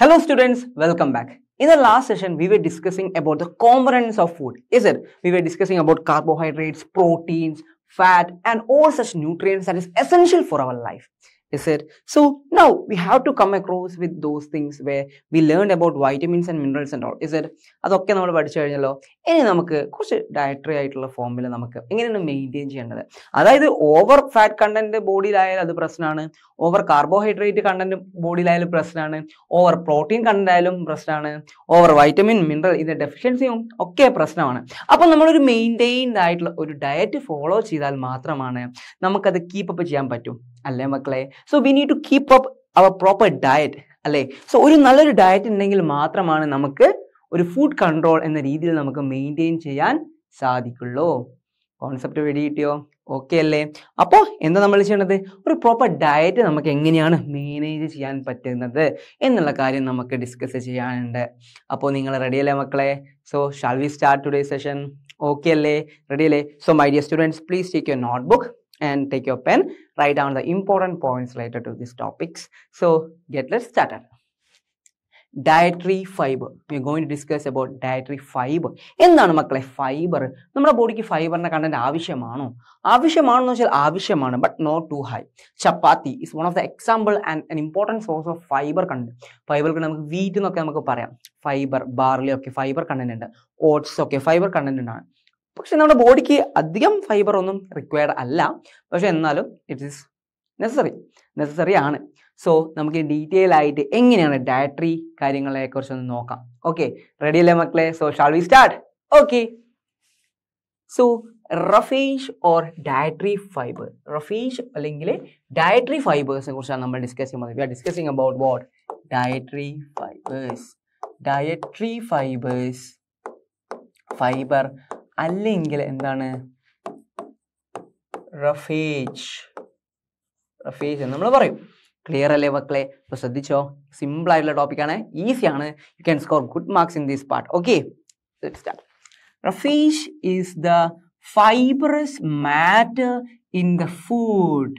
Hello students, welcome back. In the last session, we were discussing about the components of food, is it? We were discussing about carbohydrates, proteins, fat and all such nutrients that is essential for our life. is it so now we have to come across with those things where we learned about vitamins and minerals and all is it അതൊക്കെ നമ്മൾ പഠിച്ചു കഴിഞ്ഞല്ലോ ഇനി നമുക്ക് കുറച്ച് dietary ആയിട്ടുള്ള ഫോമിൽ നമുക്ക് എങ്ങനെയാണ് മെയിൻറ്റെയിൻ ചെയ്യേണ്ടത് അതായത് ഓവർ ഫാറ്റ് കണ്ടന്റ് ബോഡിയിലായാലും അത് പ്രശ്നമാണ് ഓവർ കാർബോഹൈഡ്രേറ്റ് കണ്ടന്റ് ബോഡിയിലായാലും പ്രശ്നമാണ് ഓവർ പ്രോട്ടീൻ കണ്ടന്റ് ആയാലും പ്രശ്നമാണ് ഓവർ വൈറ്റമിൻ മിനറൽ ഇതിൻ്റെ ഡെഫിഷ്യൻസിയും ഒക്കെ പ്രശ്നമാണ് അപ്പോൾ നമ്മളൊരു മെയിൻറ്റെയിൻഡ് ആയിട്ടുള്ള ഒരു ഡയറ്റ് ഫോളോ ചെയ്താൽ മാത്രമാണ് നമുക്കത് കീപ്പ് അപ്പ് ചെയ്യാൻ പറ്റും അല്ലേ മക്കളെ so we need to keep up our proper diet അല്ലേ സോ ഒരു നല്ലൊരു ഡയറ്റ് ഉണ്ടെങ്കിൽ മാത്രമാണ് നമുക്ക് ഒരു ഫുഡ് കൺട്രോൾ എന്ന രീതിയിൽ നമുക്ക് മെയിൻറ്റെയിൻ ചെയ്യാൻ സാധിക്കുള്ളൂ കോൺസെപ്റ്റ് വെടി കിട്ടിയോ ഓക്കെ അല്ലേ അപ്പോൾ എന്താ നമ്മൾ ചെയ്യണത് ഒരു പ്രോപ്പർ ഡയറ്റ് നമുക്ക് എങ്ങനെയാണ് മാനേജ് ചെയ്യാൻ പറ്റുന്നത് എന്നുള്ള കാര്യം നമുക്ക് ഡിസ്കസ് ചെയ്യാനുണ്ട് അപ്പോൾ നിങ്ങൾ റെഡി അല്ലേ മക്കളെ so shall we start today session okay അല്ലേ റെഡി അല്ലേ so my dear students please take your notebook and take your pen write down the important points related to these topics. So get let's start. Dietary fibre we going to discuss about dietary fibre എന്താണ് മക്കളെ fibre നമ്മുടെ ബോഡിക്ക് ഫൈബറിൻ്റെ content ആവശ്യമാണോ ആവശ്യമാണെന്ന് വെച്ചാൽ ആവശ്യമാണ് but not too high chapati is one of the example and an important source of fibre content fibre നമുക്ക് wheat എന്നൊക്കെ നമുക്ക് പറയാം ഫൈബർ ബാർലി ഒക്കെ ഫൈബർ കണ്ടന്റ് ഉണ്ട് ഓട്സ് ഒക്കെ ഫൈബർ കണ്ടന്റ് ആണ് പക്ഷെ നമ്മുടെ ബോഡിക്ക് അധികം ഫൈബർ ഒന്നും റിക്വയർഡ് അല്ല പക്ഷെ എന്നാലും ഇറ്റ് ഇസ് നെസസറി നെസസറി ആണ് സോ നമുക്ക് ഡീറ്റെയിൽ ആയിട്ട് എങ്ങനെയാണ് ഡയറ്ററി കാര്യങ്ങളെ ഒന്ന് നോക്കാം ഓക്കെ റെഡി അല്ലേ മക്കളെ so shall we start okay so roughage or dietary fibre roughage അല്ലെങ്കിൽ ഡയറ്ററി ഫൈബേഴ്സിനെ കുറിച്ചാണ് നമ്മൾ ഡിസ്കസ് ചെയ്യുന്നത് we are discussing about what dietary fibres dietary fibres fibre അല്ലെങ്കിൽ എന്താണ് റഫേജ് റഫേജ് നമ്മൾ പറയും ക്ലിയർ അല്ലേ മക്കളെ അപ്പൊ ശ്രദ്ധിച്ചോ സിമ്പിൾ ആയിട്ടുള്ള ടോപ്പിക്കാണ് ഈസിയാണ് you can score good marks in this part okay roughage is the fibrous matter in the food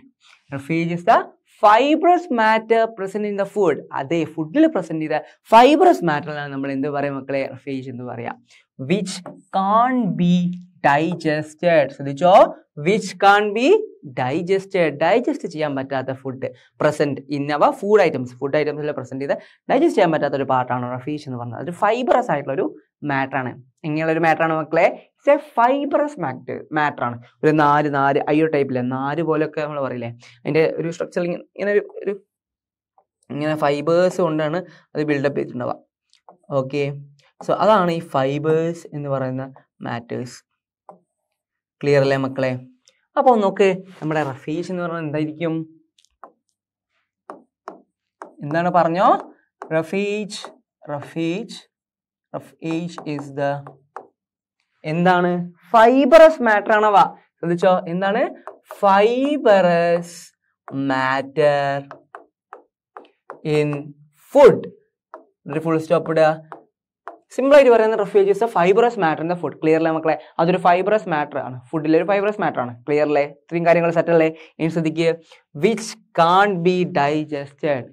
roughage is the fibrous matter present in the food അതേ ഫുഡിൽ പ്രസന്റ് ചെയ്ത ഫൈബ്രസ് മാറ്ററിനാണ് നമ്മൾ എന്ത് പറയാം മക്കളെ ഫേജ് എന്ന് പറയാം വിച്ച് കാൺ ബി ഡൈജസ്റ്റഡ് ശ്രദ്ധിച്ചോ which can be digested digest ചെയ്യാൻ പറ്റാത്ത ഫുഡ് പ്രസന്റ് ഇൻ ഇന്നവ ഫുഡ് ഐറ്റംസ് ഫുഡ് ഐറ്റംസിൽ പ്രസന്റ് ചെയ്ത് ഡൈജസ്റ്റ് ചെയ്യാൻ പറ്റാത്ത ഒരു പാർട്ടാണ് റഫീഷ് എന്ന് പറഞ്ഞത് ഒരു ഫൈബറസ് ആയിട്ടുള്ള ഒരു മാറ്ററാണ് ഇങ്ങനെയുള്ളൊരു മാറ്ററാണ് മക്കളെ ഇറ്റ്സ് എ ഫൈബറസ് മാറ്റ് മാറ്ററാണ് ഒരു നാല് നാല് അയ്യോ ടൈപ്പില്ല നാല് പോലെയൊക്കെ നമ്മൾ പറയില്ലേ അതിൻ്റെ ഒരു സ്ട്രക്ചർ ഇങ്ങനെ ഒരു ഒരു ഇങ്ങനെ ഫൈബേഴ്സ് കൊണ്ടാണ് അത് ബിൽഡപ്പ് ചെയ്തിട്ടുണ്ടാവുക ഓക്കെ സോ അതാണ് ഈ ഫൈബേഴ്സ് എന്ന് പറയുന്ന മാറ്റേഴ്സ് ക്ലിയർ അല്ലേ മക്കളെ അപ്പോൾ നോക്ക് നമ്മുടെ റഫീഷ് എന്ന് പറഞ്ഞാൽ എന്തായിരിക്കും എന്താണ് പറഞ്ഞോ roughage roughage of age is the എന്താണ് ഫൈബറസ് മാറ്റർ ആണവ ശ്രദ്ധിച്ചോ എന്താണ് fibrous matter in food full stop ഇടുക സിമ്പിൾ ആയിട്ട് പറയുന്ന roughage is a fibrous matter in the food clear അല്ലേ മക്കളെ അതൊരു ഫൈബറസ് മാറ്റർ ആണ് ഫുഡിലെ ഒരു ഫൈബറസ് മാറ്റർ ആണ് ക്ലിയർ അല്ലേ ഇത്രയും കാര്യങ്ങൾ സെറ്റ് അല്ലേ ഇനി ശ്രദ്ധിക്കുക which can be digested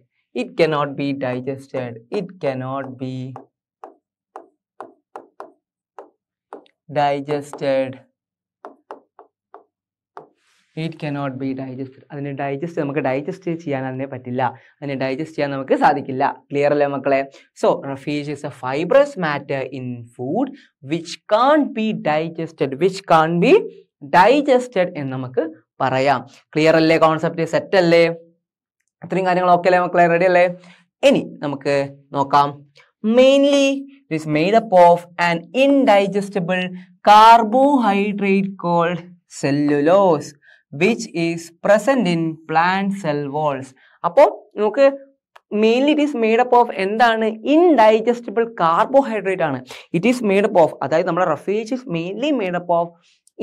it cannot be digested it cannot be digested it cannot be digested അതിനെ ഡൈജസ്റ്റ് നമുക്ക് ഡൈജസ്റ്റ് ചെയ്യാൻ അതിനെ പറ്റില്ല അതിനെ ഡൈജസ്റ്റ് ചെയ്യാൻ നമുക്ക് സാധിക്കില്ല ക്ലിയർ അല്ലേ മക്കളെ so roughage is a fibrous matter in food which can be digested which can be digested എന്ന് നമുക്ക് പറയാം ക്ലിയർ അല്ലേ കോൺസെപ്റ്റ് സെറ്റ് അല്ലേ ഇത്രയും കാര്യങ്ങൾ ഓക്കെ അല്ലേ മക്കളെ റെഡി അല്ലേ ഇനി നമുക്ക് നോക്കാം Mainly, it is made up of an indigestible carbohydrate called cellulose, which is present in plant cell walls. അപ്പോൾ നമുക്ക് mainly it is made up of എന്താണ് ഇൻഡൈജസ്റ്റബിൾ കാർബോഹൈഡ്രേറ്റ് ആണ് it is made up of അതായത് നമ്മുടെ roughage is mainly made up of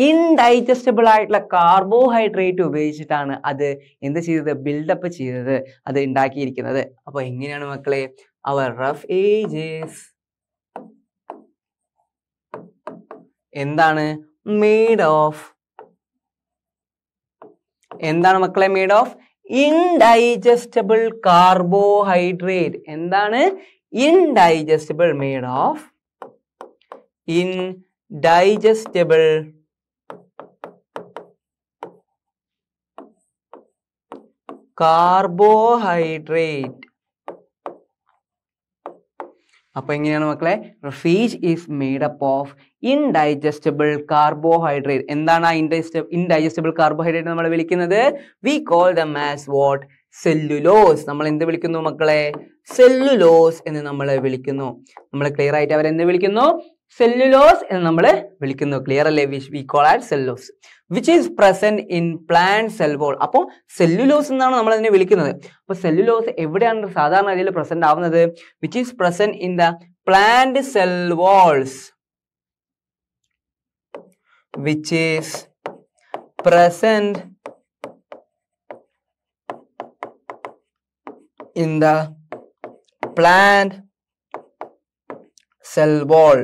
indigestible ആയിട്ടുള്ള carbohydrate ഉപയോഗിച്ചിട്ടാണ് അത് എന്ത് ചെയ്തത് ബിൽഡപ്പ് ചെയ്തത് അത് ഉണ്ടാക്കിയിരിക്കുന്നത് അപ്പോൾ എങ്ങനെയാണ് മക്കളെ our rough ages എന്താണ് മെയ്ഡ് ഓഫ് എന്താണ് മക്കളെ മെയ്ഡ് ഓഫ് ഇൻഡൈജസ്റ്റബിൾ കാർബോഹൈഡ്രേറ്റ് എന്താണ് indigestible made of indigestible carbohydrate അപ്പോൾ എങ്ങനെയാണ് മക്കളെ roughage is made up of indigestible carbohydrate എന്താണ് ആ ഇൻഡൈജസ്റ്റബിൾ കാർബോഹൈഡ്രേറ്റ് നമ്മൾ വിളിക്കുന്നത് we call the as what cellulose നമ്മൾ എന്ത് വിളിക്കുന്നു മക്കളെ സെല്ലുലോസ് എന്ന് നമ്മൾ വിളിക്കുന്നു നമ്മൾ ക്ലിയർ ആയിട്ട് അവരെന്ത് വിളിക്കുന്നു സെല്ലുലോസ് എന്ന് നമ്മൾ വിളിക്കുന്നു ക്ലിയർ അല്ലേ we call it cellulose which is present in plant cell wall അപ്പോൾ സെല്ലുലോസ് എന്നാണ് നമ്മൾ അതിനെ വിളിക്കുന്നത് അപ്പോൾ സെല്ലുലോസ് എവിടെയാണ് സാധാരണ രീതിയിൽ പ്രസന്റ് ആവുന്നത് which is present in the plant cell walls which is present in the plant cell wall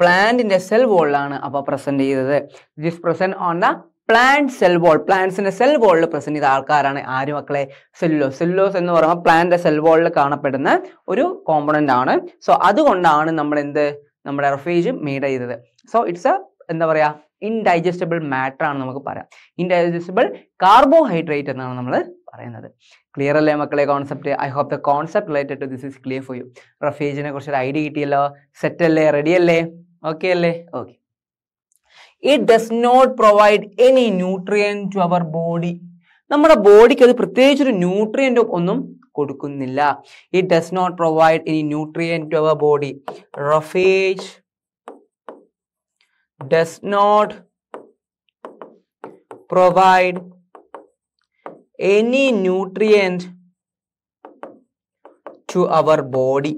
പ്ലാന്റിന്റെ സെൽ വോളിലാണ് അപ്പോൾ പ്രസന്റ് ചെയ്തത് this present on the plant cell wall പ്ലാന്റ്സിന്റെ സെൽ വോളിൽ പ്രസന്റ് ചെയ്ത ആൾക്കാരാണ് ആര് മക്കളെ സെല്ലോസ് സെല്ലോസ് എന്ന് പറയുമ്പോൾ പ്ലാന്റിന്റെ സെൽ വോളിൽ കാണപ്പെടുന്ന ഒരു കോമ്പണന്റ് ആണ് സോ അതുകൊണ്ടാണ് നമ്മൾ എന്ത് നമ്മുടെ റഫേജ് മെയ്ഡ് ചെയ്തത് സോ ഇറ്റ്സ് എ എന്താ പറയാ ഇൻഡൈജസ്റ്റബിൾ മാറ്റർ ആണ് നമുക്ക് പറയാം ഇൻഡൈജസ്റ്റബിൾ കാർബോഹൈഡ്രേറ്റ് എന്നാണ് നമ്മൾ പറയുന്നത് ക്ലിയർ അല്ലേ മക്കളെ concept I hope the concept related to this is clear for you റഫേജിനെ കുറിച്ച് ഒരു ഐഡിയ കിട്ടിയല്ലോ സെറ്റ് അല്ലേ റെഡി അല്ലേ ഓക്കെ അല്ലേ okay it does not provide any nutrient to our body നമ്മുടെ ബോഡിക്ക് അത് പ്രത്യേകിച്ച് ഒരു ന്യൂട്രിയൻ്റ് ഒന്നും കൊടുക്കുന്നില്ല it does not provide any nutrient to our body roughage does not provide any nutrient to our body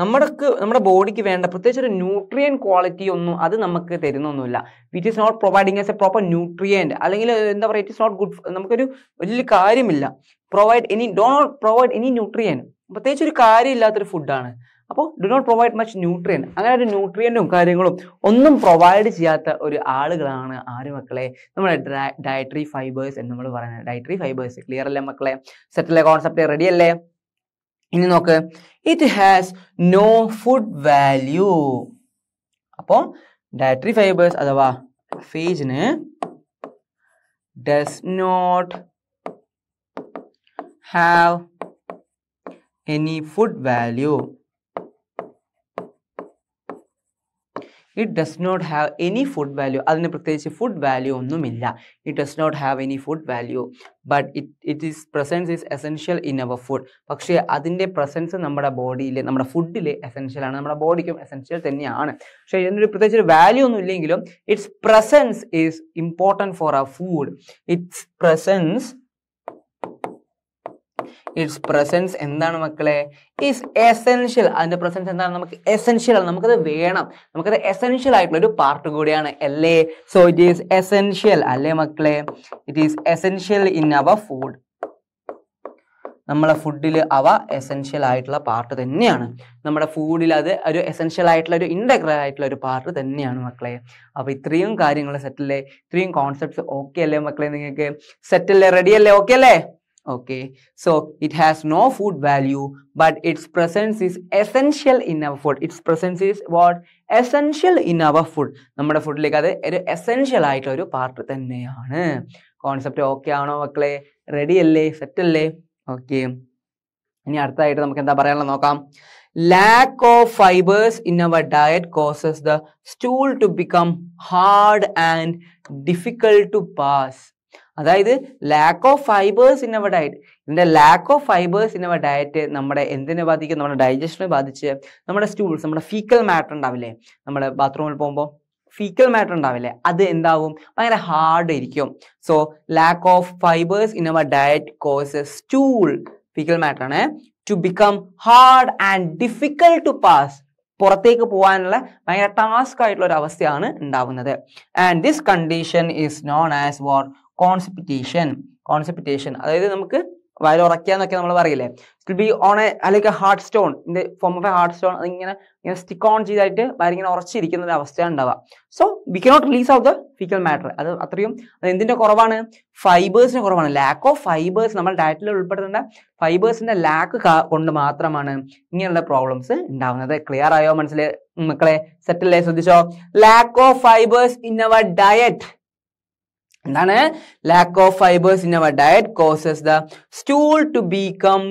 നമ്മുടെ നമ്മുടെ ബോഡിക്ക് വേണ്ട പ്രത്യേകിച്ച് ഒരു ന്യൂട്രിയൻ ക്വാളിറ്റി ഒന്നും അത് നമുക്ക് തരുന്നൊന്നുമില്ല it is not providing as a proper nutrient അല്ലെങ്കിൽ എന്താ പറയുക ഇറ്റ് ഇസ് നോട്ട് ഗുഡ് നമുക്കൊരു വലിയ കാര്യമില്ല provide any do not provide any nutrient പ്രത്യേകിച്ച് ഒരു കാര്യമില്ലാത്തൊരു ഫുഡാണ് അപ്പോൾ do not provide much nutrient അങ്ങനെ ഒരു ന്യൂട്രിയൻറ്റും കാര്യങ്ങളും ഒന്നും പ്രൊവൈഡ് ചെയ്യാത്ത ഒരു ആളുകളാണ് ആര് മക്കളെ നമ്മുടെ ഡയറ്ററി ഫൈബേഴ്സ് എന്ന് നമ്മൾ പറയുന്നത് ഡയറ്ററി ഫൈബേഴ്സ് ക്ലിയർ അല്ലേ മക്കളെ സെറ്റിലെ കോൺസെപ്റ്റ് റെഡി അല്ലേ ഇനി നോക്ക് it has no food value അപ്പോൾ ഡയറ്ററി ഫൈബേഴ്സ് അഥവാ ഫേജിന് does not have any food value it does not have any food value അതിന് പ്രത്യേകിച്ച് ഫുഡ് വാല്യൂ ഒന്നുമില്ല it does not have any food value but it it is presence is essential in our food പക്ഷേ അതിൻ്റെ presence നമ്മുടെ ബോഡിയിൽ നമ്മുടെ ഫുഡിൽ essential ആണ് നമ്മുടെ ബോഡിക്കും എസെൻഷ്യൽ തന്നെയാണ് പക്ഷേ ഇതിനൊരു പ്രത്യേകിച്ച് ഒരു വാല്യൂ ഒന്നും ഇല്ലെങ്കിലും its presence is important for our food its presence its presence എന്താണ് മക്കളെ ഇസ് എസെൻഷ്യൽ അതിൻ്റെ പ്രസൻസ് എന്താണ് നമുക്ക് എസെൻഷ്യൽ ആണ് നമുക്കത് വേണം നമുക്കത് എസെൻഷ്യൽ ആയിട്ടുള്ള ഒരു പാർട്ട് കൂടിയാണ് അല്ലേ സോ ഇറ്റ് ഈസ് എസെൻഷ്യൽ അല്ലേ മക്കളെ it is essential in our food നമ്മളെ ഫുഡിൽ അവ എസെൻഷ്യൽ ആയിട്ടുള്ള പാർട്ട് തന്നെയാണ് നമ്മുടെ ഫുഡിൽ അത് ഒരു എസെൻഷ്യൽ ആയിട്ടുള്ള ഒരു ഇൻഡഗ്രൽ ആയിട്ടുള്ള ഒരു പാർട്ട് തന്നെയാണ് മക്കളെ അപ്പോൾ ഇത്രയും കാര്യങ്ങൾ സെറ്റല്ലേ ഇത്രയും കോൺസെപ്റ്റ്സ് ഓക്കെ അല്ലേ മക്കളെ നിങ്ങൾക്ക് സെറ്റല്ലേ റെഡി അല്ലേ ഓക്കെ അല്ലേ okay so it has no food value but its presence is essential in our food its presence is what essential in our food നമ്മുടെ ഫുഡിലേക്ക് അത് ഒരു എസെൻഷ്യൽ ആയിട്ടുള്ള ഒരു പാർട്ട് തന്നെയാണ് കോൺസെപ്റ്റ് ഓക്കെ ആണോ മക്കളെ റെഡി അല്ലേ സെറ്റ് അല്ലേ ഓക്കെ ഇനി അടുത്തായിട്ട് നമുക്ക് എന്താ പറയാനുള്ളത് നോക്കാം lack of fibres in our diet causes the stool to become hard and difficult to pass അതായത് lack of fibres in our diet ഇതിൻ്റെ lack of fibres in our diet നമ്മുടെ എന്തിനെ ബാധിക്കും നമ്മുടെ ഡൈജഷനെ ബാധിച്ച് നമ്മുടെ സ്റ്റൂൾസ് നമ്മുടെ ഫീക്കൽ മാറ്റർ ഉണ്ടാവില്ലേ നമ്മുടെ ബാത്റൂമിൽ പോകുമ്പോൾ ഫീക്കൽ മാറ്റർ ഉണ്ടാവില്ലേ അത് എന്താവും ഭയങ്കര ഹാർഡ് ഇരിക്കും so lack of fibres in our diet cause stool faecal matter ആണ് to become hard and difficult to pass പുറത്തേക്ക് പോകാനുള്ള ഭയങ്കര ടാസ്ക് ആയിട്ടുള്ള ഒരു അവസ്ഥയാണ് ഉണ്ടാവുന്നത് and this condition is known as what constipation constipation അതായത് നമുക്ക് ഉറക്കുക എന്നൊക്കെ നമ്മൾ പറയില്ലേ ബി ഓൺ എ അല്ലെങ്കിൽ hard stone in form of a hard stone അതിങ്ങനെ ഇങ്ങനെ സ്റ്റിക്ക് ഓൺ ചെയ്തായിട്ട് വയറിങ്ങനെ ഉറച്ചിരിക്കുന്ന ഒരു അവസ്ഥയാണ് ഉണ്ടാവുക so we cannot release out the faecal matter അത് അത്രയും അത് എന്തിൻ്റെ കുറവാണ് ഫൈബേഴ്സിന് കുറവാണ് ലാക്ക് ഓഫ് ഫൈബേഴ്സ് നമ്മൾ ഡയറ്റിൽ ഉൾപ്പെടുത്തേണ്ട ഫൈബേഴ്സിൻ്റെ ലാക്ക് കൊണ്ട് മാത്രമാണ് ഇങ്ങനെയുള്ള പ്രോബ്ലംസ് ഉണ്ടാവുന്നത് ക്ലിയർ ആയോ മനസ്സിൽ മക്കളെ സെറ്റല്ലേ ശ്രദ്ധിച്ചോ lack of fibres in our diet എന്താണ് lack of fibres in our diet causes the stool to become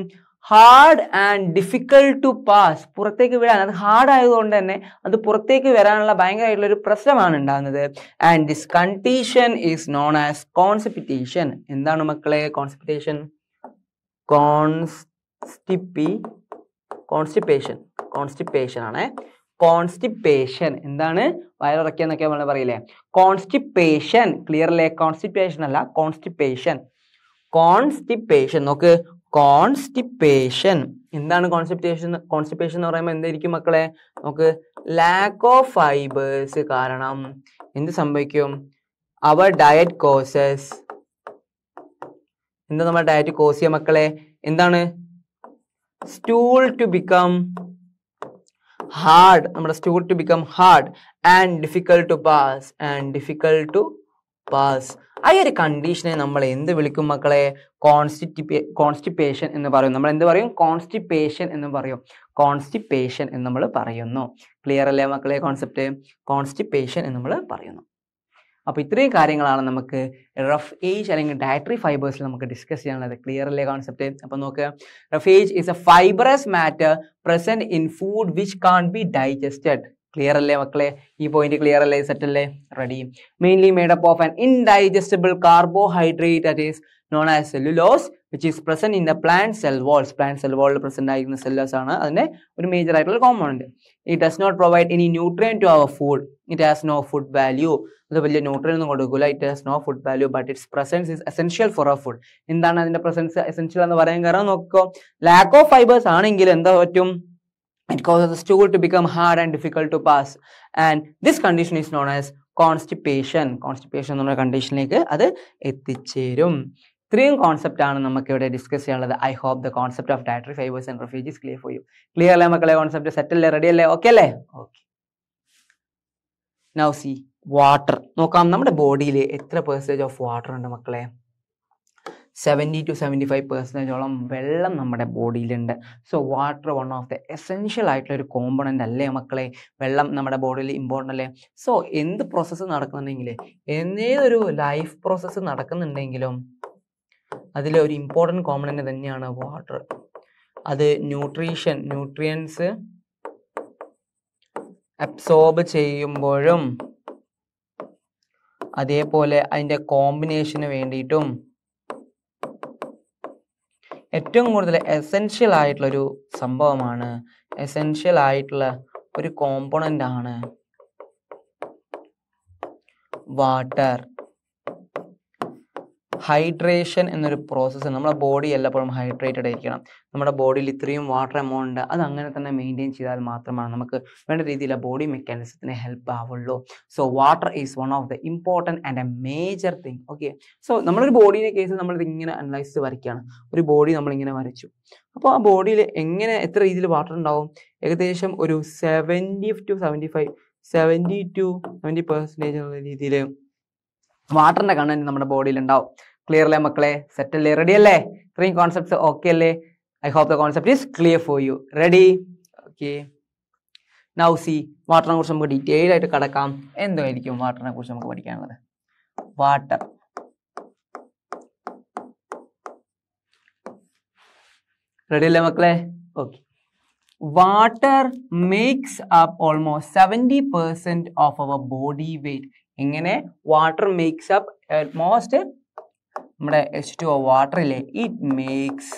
hard and difficult to pass പുറത്തേക്ക് വിടാൻ അത് ഹാർഡ് ആയതുകൊണ്ട് തന്നെ അത് പുറത്തേക്ക് വരാനുള്ള ഭയങ്കരമായിട്ടുള്ള ഒരു പ്രശ്നമാണ് ഉണ്ടാകുന്നത് and this condition is known as constipation എന്താണ് മക്കളെ കോൺസിപ്പിറ്റേഷൻ കോൺസ്റ്റിപ്പി കോൺസ്റ്റിപ്പേഷൻ കോൺസ്റ്റിപ്പേഷൻ ആണേ കോൺസ്റ്റിപ്പേഷൻ എന്താണ് വയറിറക്കുക എന്നൊക്കെ നമ്മൾ പറയില്ലേ കോൺസ്റ്റിപ്പേഷൻ ക്ലിയർ അല്ലേ കോൺസ്റ്റിപ്പേഷൻ അല്ല കോൺസ്റ്റിപ്പേഷൻ കോൺസ്റ്റിപ്പേഷൻ നോക്ക് കോൺസ്റ്റിപ്പേഷൻ എന്താണ് കോൺസ്റ്റിപ്പേഷൻ കോൺസ്റ്റിപ്പേഷൻ എന്ന് പറയുമ്പോൾ എന്തായിരിക്കും മക്കളെ നോക്ക് ലാക്ക് ഓഫ് ഫൈബേഴ്സ് കാരണം എന്ത് സംഭവിക്കും അവർ ഡയറ്റ് കോസസ് എന്താ നമ്മുടെ ഡയറ്റ് കോസ് ചെയ്യുക മക്കളെ എന്താണ് സ്റ്റൂൾ ടു ബിക്കം ഹാർഡ് നമ്മുടെ stool to become hard and difficult to pass and difficult to pass ആ ഒരു കണ്ടീഷനെ നമ്മൾ എന്ത് വിളിക്കും മക്കളെ കോൺസ്റ്റിറ്റിപ്പേ കോൺസ്റ്റിപ്പേഷൻ എന്ന് പറയും നമ്മൾ എന്ത് പറയും കോൺസ്റ്റിപ്പേഷൻ എന്ന് പറയും കോൺസ്റ്റിപ്പേഷൻ എന്ന് നമ്മൾ പറയുന്നു ക്ലിയർ അല്ലേ മക്കളെ കോൺസെപ്റ്റ് കോൺസ്റ്റിപ്പേഷൻ എന്ന് നമ്മൾ പറയുന്നു അപ്പോൾ ഇത്രയും കാര്യങ്ങളാണ് നമുക്ക് റഫ് ഏജ് അല്ലെങ്കിൽ ഡയറ്ററി ഫൈബേഴ്സിൽ നമുക്ക് ഡിസ്കസ് ചെയ്യാനുള്ളത് ക്ലിയർ അല്ലേ കോൺസെപ്റ്റ് അപ്പോൾ നോക്കുക roughage is a fibrous matter present in food which can be digested clear അല്ലേ മക്കളെ ഈ പോയിന്റ് ക്ലിയർ അല്ലേ സെറ്റ് അല്ലേ ready mainly made up of an indigestible carbohydrate it is known as cellulose which is present in the plant cell walls plant cell വാളിൽ present ആയിരിക്കുന്ന cellulose ആണ് അതിന്റെ ഒരു മേജർ ആയിട്ടുള്ള component it does not provide any nutrient to our food it has no food value അത് വലിയ nutrient ഒന്നും കൊടുക്കില്ല it has no food value but its presence is essential for our food എന്താണ് അതിന്റെ പ്രസൻസ് എസെൻഷ്യൽ എന്ന് പറയാൻ കാരണം നോക്കോ ലാക്ക് ഓഫ് ഫൈബേഴ്സ് ആണെങ്കിൽ എന്താ പറ്റും It causes the stool to become hard and difficult to pass. And this condition is known as constipation constipation എന്നുള്ള കണ്ടീഷനിലേക്ക് അത് എത്തിച്ചേരും ഇത്രയും കോൺസെപ്റ്റ് ആണ് നമുക്ക് ഇവിടെ ഡിസ്കസ് ചെയ്യാനുള്ളത് I hope the concept of dietary fibres and roughages clear for you clear അല്ലേ മക്കളെ കോൺസെപ്റ്റ് സെറ്റ് അല്ലേ റെഡി അല്ലേ ഓക്കെ അല്ലേ ഓക്കെ നൗ സി വാട്ടർ നോക്കാം നമ്മുടെ ബോഡിയിൽ എത്ര പെർസെൻറ്റേജ് ഓഫ് വാട്ടർ ഉണ്ട് മക്കളെ സെവൻറ്റി ടു സെവൻറ്റി ഫൈവ് പെർസെൻറ്റേജോളം വെള്ളം നമ്മുടെ ബോഡിയിലുണ്ട് so water one of the essential ആയിട്ടുള്ള ഒരു കോമ്പണൻ്റ് അല്ലേ മക്കളെ വെള്ളം നമ്മുടെ ബോഡിയിൽ ഇമ്പോർട്ടൻ്റ് അല്ലേ സോ എന്ത് പ്രോസസ്സ് നടക്കുന്നുണ്ടെങ്കിൽ ഏതൊരു ലൈഫ് പ്രോസസ്സ് നടക്കുന്നുണ്ടെങ്കിലും അതിലെ ഒരു ഇമ്പോർട്ടൻ്റ് കോമ്പണൻ്റ് തന്നെയാണ് വാട്ടർ അത് ന്യൂട്രീഷൻ ന്യൂട്രിയൻസ് അബ്സോർബ് ചെയ്യുമ്പോഴും അതേപോലെ അതിൻ്റെ കോമ്പിനേഷന് വേണ്ടിയിട്ടും ഏറ്റവും കൂടുതൽ എസെൻഷ്യൽ ആയിട്ടുള്ളൊരു സംഭവമാണ് എസെൻഷ്യൽ ആയിട്ടുള്ള ഒരു കോമ്പണൻ്റ് ആണ് വാട്ടർ ഹൈഡ്രേഷൻ എന്നൊരു പ്രോസസ്സ് നമ്മുടെ ബോഡി എല്ലപ്പോഴും ഹൈഡ്രേറ്റഡ് ആയിരിക്കണം നമ്മുടെ ബോഡിയിൽ ഇത്രയും വാട്ടർ എമൗണ്ട് ഉണ്ട് അത് അങ്ങനെ തന്നെ മെയിൻറ്റെയിൻ ചെയ്താൽ മാത്രമാണ് നമുക്ക് വേണ്ട രീതിയിൽ ബോഡി മെക്കാനിസത്തിന് ഹെൽപ്പ് ആവുള്ളൂ so water is one of the important and a major thing okay so നമ്മളൊരു ബോഡീൻ്റെ കേസ് നമ്മളിത് ഇങ്ങനെ അനലൈസ് വരയ്ക്കുകയാണ് ഒരു ബോഡി നമ്മളിങ്ങനെ വരച്ചു അപ്പോൾ ആ ബോഡിയിൽ എങ്ങനെ എത്ര രീതിയിൽ വാട്ടർ ഉണ്ടാവും ഏകദേശം ഒരു seventy to seventy five seventy to seventy percentage എന്നുള്ള രീതിയിൽ വാട്ടറിൻ്റെ കണ്ടന്റ് നമ്മുടെ ബോഡിയിൽ ഉണ്ടാവും ക്ലിയർ അല്ലേ മക്കളെ സെറ്റ് അല്ലേ റെഡി അല്ലേ ഇത്രയും കോൺസെപ്റ്റ്സ് ഓക്കെ അല്ലേ I hope the concept is clear for you ready okay now see വാട്ടറിനെ കുറിച്ച് നമുക്ക് ഡീറ്റെയിൽ ആയിട്ട് കിടക്കാം എന്തായിരിക്കും വാട്ടറിനെ കുറിച്ച് നമുക്ക് പഠിക്കാനുള്ളത് വാട്ടർ റെഡി അല്ലേ മക്കളെ okay water makes up almost seventy percent of our body weight എങ്ങനെ വാട്ടർ മേക്സ് അപ്പ് ഓൾമോസ്റ്റ് നമ്മുടെ എച്ച് ടു വാട്ടർ ഇല്ലേ ഇറ്റ് മേക്സ്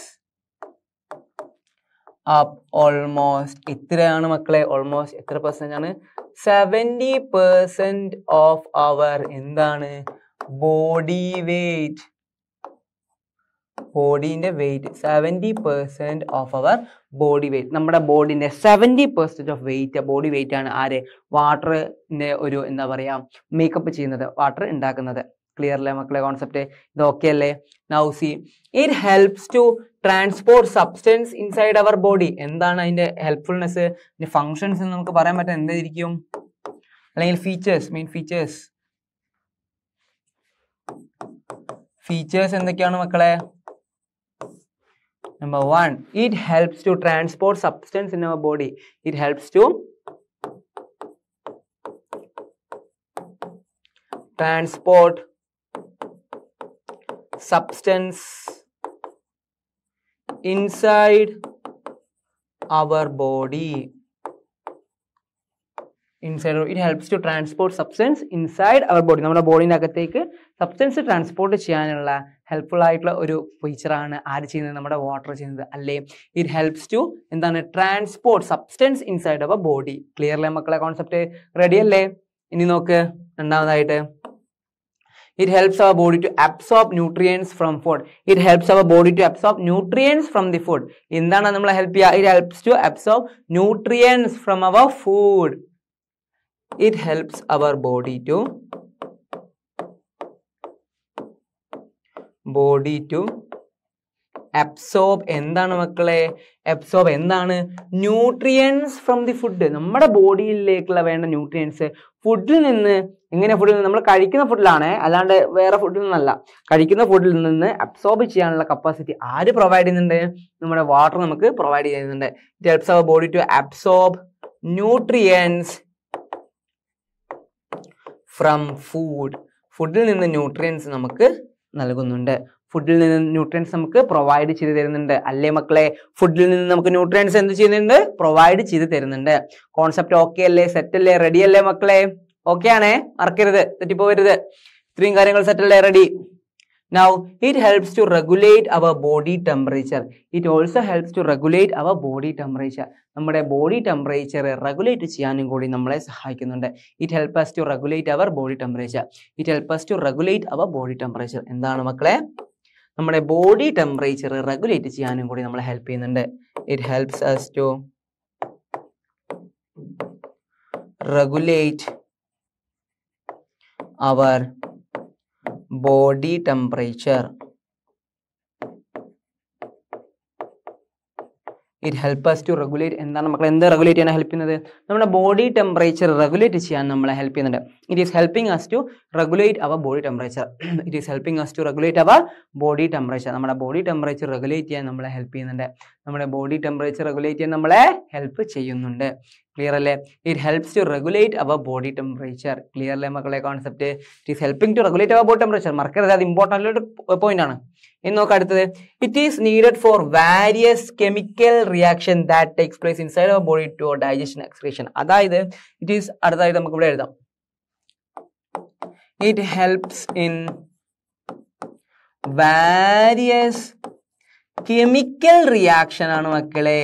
അപ്പ് ഓൾമോസ്റ്റ് ഇത്രയാണ് മക്കളെ ഓൾമോസ്റ്റ് എത്ര പെർസെൻ്റ് ആണ് സെവൻറ്റി പെർസെൻറ്റ് ഓഫ് അവർ എന്താണ് ബോഡി വെയ്റ്റ് ബോഡിന്റെ weight seventy percent of our body weight നമ്മുടെ ബോഡിന്റെ seventy percent of weight body weight ആണ് ആര് വാട്ടറിന്റെ ഒരു എന്താ പറയുക മേക്കപ്പ് ചെയ്യുന്നത് വാട്ടർ ഉണ്ടാക്കുന്നത് ക്ലിയർ അല്ലേ മക്കളെ കോൺസെപ്റ്റ് ഇത് ഓക്കെ അല്ലേ now it helps to transport substance inside our body എന്താണ് അതിന്റെ ഹെൽപ്ഫുൾനെസ് ഫംഗ്ഷൻസ് എന്ന് നമുക്ക് പറയാൻ പറ്റുന്ന എന്തായിരിക്കും അല്ലെങ്കിൽ ഫീച്ചേഴ്സ് മെയിൻ ഫീച്ചേഴ്സ് ഫീച്ചേഴ്സ് എന്തൊക്കെയാണ് മക്കളെ number one it helps to transport substance in our body it helps to transport substance inside our body inside it helps to transport substance inside our body നമ്മുടെ ബോഡീൻ്റെ അകത്തേക്ക് substance transport ചെയ്യാനുള്ള helpful ആയിട്ടുള്ള ഒരു ഫീച്ചറാണ് ആര് ചെയ്യുന്നത് നമ്മുടെ വാട്ടർ ചെയ്യുന്നത് അല്ലേ ഇറ്റ് ഹെൽപ്സ് ടു എന്താണ് transport substance inside our body അല്ലേ മക്കളെ കോൺസെപ്റ്റ് റെഡി അല്ലേ ഇനി നോക്ക് രണ്ടാമതായിട്ട് it helps our body to absorb nutrients from food it helps our body to absorb nutrients from the food എന്താണ് നമ്മൾ ഹെൽപ്പ് ചെയ്യുക it helps to absorb nutrients from our food it helps our body to body to absorb എന്താണ് മക്കളെ absorb എന്താണ് nutrients from the food നമ്മുടെ ബോഡിയിലേക്കുള്ള വേണ്ട nutrients ഫുഡിൽ നിന്ന് എങ്ങനെ ഫുഡിൽ നിന്ന് നമ്മൾ കഴിക്കുന്ന ഫുഡിലാണ് അല്ലാണ്ട് വേറെ ഫുഡിൽ നിന്നല്ല കഴിക്കുന്ന ഫുഡിൽ നിന്ന് അബ്സോർബ് ചെയ്യാനുള്ള കപ്പാസിറ്റി ആര് പ്രൊവൈഡ് ചെയ്യുന്നുണ്ട് നമ്മുടെ വാട്ടർ നമുക്ക് പ്രൊവൈഡ് ചെയ്യുന്നുണ്ട് it helps our body to absorb nutrients from food ഫുഡിൽ നിന്ന് ന്യൂട്രിയൻസ് നമുക്ക് നൽകുന്നുണ്ട് ഫുഡിൽ നിന്ന് ന്യൂട്രിയൻസ് നമുക്ക് പ്രൊവൈഡ് ചെയ്ത് തരുന്നുണ്ട് അല്ലേ മക്കളെ ഫുഡിൽ നിന്ന് നമുക്ക് ന്യൂട്രിയൻസ് എന്ത് ചെയ്യുന്നുണ്ട് പ്രൊവൈഡ് ചെയ്ത് തരുന്നുണ്ട് കോൺസെപ്റ്റ് ഓക്കെ അല്ലേ സെറ്റ് അല്ലേ റെഡി അല്ലേ മക്കളെ ഓക്കെ ആണേ മറക്കരുത് തെറ്റിപ്പോവരുത് ഇത്രയും കാര്യങ്ങൾ സെറ്റ് അല്ലേ ready now it helps to regulate our body temperature it also helps to regulate our body temperature നമ്മുടെ ബോഡി ടെമ്പറേച്ചർ റെഗുലേറ്റ് ചെയ്യാനും കൂടി നമ്മളെ സഹായിക്കുന്നുണ്ട് it help us to regulate our body temperature it help us to regulate our body temperature എന്താണ് മക്കളെ നമ്മുടെ body temperature regulate ചെയ്യാനും കൂടി നമ്മളെ ഹെൽപ്പ് ചെയ്യുന്നുണ്ട് it helps us to regulate our body temperature it help us to regulate എന്താണ് നമ്മൾ എന്ത് റെഗുലേറ്റ് ചെയ്യാൻ ഹെൽപ്പ് ചെയ്യുന്നത് നമ്മുടെ ബോഡി ടെമ്പറേച്ചർ റെഗുലേറ്റ് ചെയ്യാൻ നമ്മളെ ഹെൽപ്പ് ചെയ്യുന്നുണ്ട് it is helping us to regulate our body temperature it is helping us to regulate our body temperature നമ്മുടെ ബോഡി ടെമ്പറേച്ചർ റെഗുലേറ്റ് ചെയ്യാൻ നമ്മളെ ഹെൽപ്പ് ചെയ്യുന്നുണ്ട് നമ്മുടെ ബോഡി ടെമ്പറേച്ചർ റെഗുലേറ്റ് ചെയ്യാൻ നമ്മളെ ഹെൽപ്പ് ചെയ്യുന്നുണ്ട് ക്ലിയർ അല്ലേ it helps to regulate our body temperature clear അല്ലേ മക്കളെ concept it is helping to regulate our body temperature മറക്കരുത് അത് ഇമ്പോർട്ടൻ്റ് ഒരു പോയിന്റ് ആണ് ഇനി നോക്കാം അടുത്തത് it is needed for various chemical reaction that takes place inside our body to digestion excretion അതായത് ഇറ്റ് ഈസ് അടുത്തതായിട്ട് നമുക്ക് ഇവിടെ എഴുതാം it helps in various chemical reaction ആണ് മക്കളെ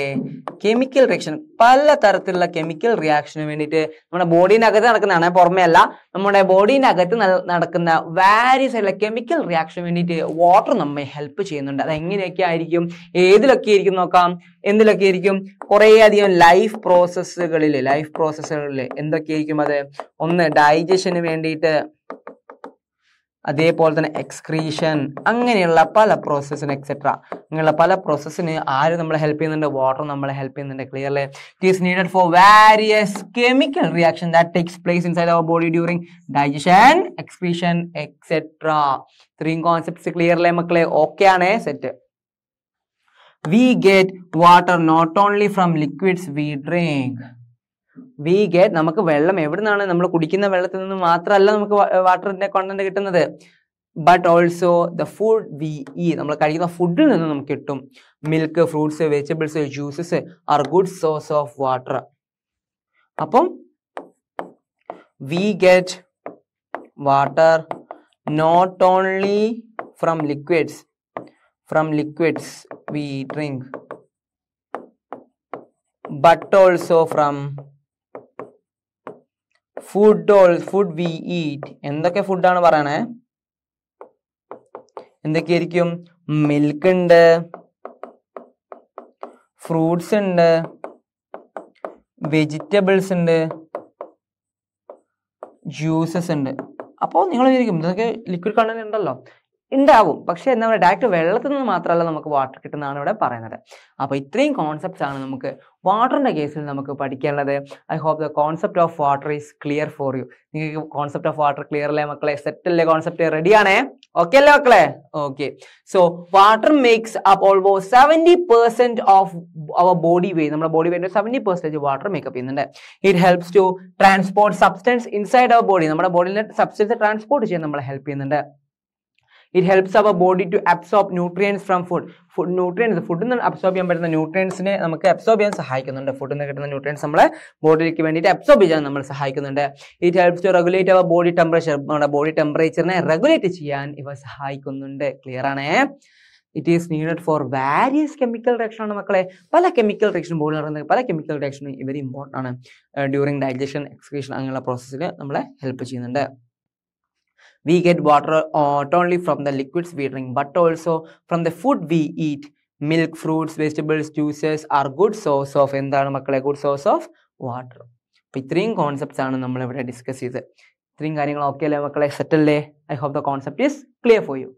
കെമിക്കൽ റിയാക്ഷൻ പല തരത്തിലുള്ള കെമിക്കൽ റിയാക്ഷന് വേണ്ടിയിട്ട് നമ്മുടെ ബോഡീനകത്ത് നടക്കുന്നതാണ് പുറമേ അല്ല നമ്മുടെ ബോഡീനകത്ത് നടക്കുന്ന വാരിയസ് ആയിട്ടുള്ള കെമിക്കൽ റിയാക്ഷന് വേണ്ടിയിട്ട് വാട്ടർ നമ്മെ ഹെൽപ്പ് ചെയ്യുന്നുണ്ട് അത് എങ്ങനെയൊക്കെ ആയിരിക്കും ഏതിലൊക്കെ ആയിരിക്കും നോക്കാം എന്തിലൊക്കെ ആയിരിക്കും കുറേയധികം ലൈഫ് പ്രോസസ്സുകളിൽ ലൈഫ് പ്രോസസ്സുകളിൽ എന്തൊക്കെയായിരിക്കും അത് ഒന്ന് ഡൈജഷന് വേണ്ടിയിട്ട് അതേപോലെ തന്നെ എക്സ്ക്രീഷൻ അങ്ങനെയുള്ള പല പ്രോസസ്സിന് എക്സെട്ര അങ്ങനെയുള്ള പല പ്രോസസ്സിന് ആര് നമ്മളെ ഹെൽപ്പ് ചെയ്യുന്നുണ്ട് വാട്ടർ നമ്മളെ ഹെൽപ്പ് ചെയ്യുന്നുണ്ട് അല്ലേ it is needed for various chemical reaction that takes place inside our body during digestion excretion etcetera ഇത്രയും കോൺസെപ്റ്റ്സ് ക്ലിയർ അല്ലേ മക്കളെ ഓക്കെ ആണ് set we get water not only from liquids we drink we get നമുക്ക് വെള്ളം എവിടെ നിന്നാണ് നമ്മൾ കുടിക്കുന്ന വെള്ളത്തിൽ നിന്ന് മാത്രമല്ല നമുക്ക് വാട്ടറിന്റെ കോണ്ടന്റ് കിട്ടുന്നത് but also the food we ഇ നമ്മൾ കഴിക്കുന്ന ഫുഡിൽ നിന്ന് നമുക്ക് കിട്ടും milk fruits vegetables juices are good source of water അപ്പം we get water not only from liquids from liquids we drink but also from food all food we eat എന്തൊക്കെ ഫുഡാണ് പറയണേ എന്തൊക്കെയായിരിക്കും മിൽക്ക് ഉണ്ട് ഫ്രൂട്ട്സ് ഉണ്ട് വെജിറ്റബിൾസ് ഉണ്ട് juices ഉണ്ട് അപ്പോൾ നിങ്ങൾ വിചാരിക്കും ഇതൊക്കെ ലിക്വിഡ് കണ്ടന്റ് ഉണ്ടല്ലോ ഉണ്ടാവും പക്ഷേ എന്താ പറയുക ഡയറക്റ്റ് വെള്ളത്തിൽ നിന്ന് മാത്രമല്ല നമുക്ക് വാട്ടർ കിട്ടുന്നതാണ് ഇവിടെ പറയുന്നത് അപ്പോൾ ഇത്രയും കോൺസെപ്റ്റ്സ് ആണ് നമുക്ക് വാട്ടറിൻ്റെ കേസിൽ നമുക്ക് പഠിക്കേണ്ടത് I hope the concept of water is clear for you നിങ്ങൾക്ക് കോൺസെപ്റ്റ് ഓഫ് വാട്ടർ ക്ലിയർ അല്ലേ മക്കളെ സെറ്റ് അല്ലേ കോൺസെപ്റ്റ് റെഡിയാണേ ഓക്കെ അല്ലേ മക്കളെ okay so water makes up almost seventy percent of our body weight നമ്മുടെ body weight seventy percentage water make up ചെയ്യുന്നുണ്ട് it helps to transport substance inside our body നമ്മുടെ ബോഡിയിലെ സബ്സ്റ്റൻസ് ട്രാൻസ്പോർട്ട് ചെയ്യാൻ നമ്മളെ ഹെൽപ്പ് ചെയ്യുന്നുണ്ട് it helps our body to absorb nutrients from food food nutrients ഫുഡിൽ നിന്ന് absorb ചെയ്യാൻ പറ്റുന്ന ന്യൂട്രിയൻസിനെ നമുക്ക് അബ്സോർബ് ചെയ്യാൻ സഹായിക്കുന്നുണ്ട് ഫുഡിൽ നിന്ന് കിട്ടുന്ന ന്യൂട്രിയൻസ് നമ്മളെ ബോഡിക്ക് വേണ്ടിയിട്ട് അബ്സോർബ് ചെയ്യാൻ നമ്മൾ സഹായിക്കുന്നുണ്ട് it helps to regulate our body temperature നമ്മുടെ ബോഡി ടെമ്പറേച്ചറിനെ റെഗുലേറ്റ് ചെയ്യാൻ ഇവ സഹായിക്കുന്നുണ്ട് ക്ലിയർ ആണേ it is needed for various chemical reaction ആണ് മക്കളെ പല കെമിക്കൽ റിയാക്ഷൻ ബോഡി നടക്കുന്ന പല കെമിക്കൽ റിയാക്ഷനും ഇവർ ഇമ്പോർട്ടൻ്റ് ആണ് ഡ്യൂറിങ് ഡൈജഷൻ എക്സ്ക്രീഷൻ അങ്ങനെയുള്ള പ്രോസസ്സിൽ നമ്മളെ ഹെൽപ്പ് ചെയ്യുന്നുണ്ട് we get water uh, not only from the liquids we drink but also from the food we eat milk fruits vegetables juices are good source of endana makale good source of water appo itrayum concepts aanu nammal ivide discuss cheyathu itrayum karyangal okay le makale settle i hope the concept is clear for you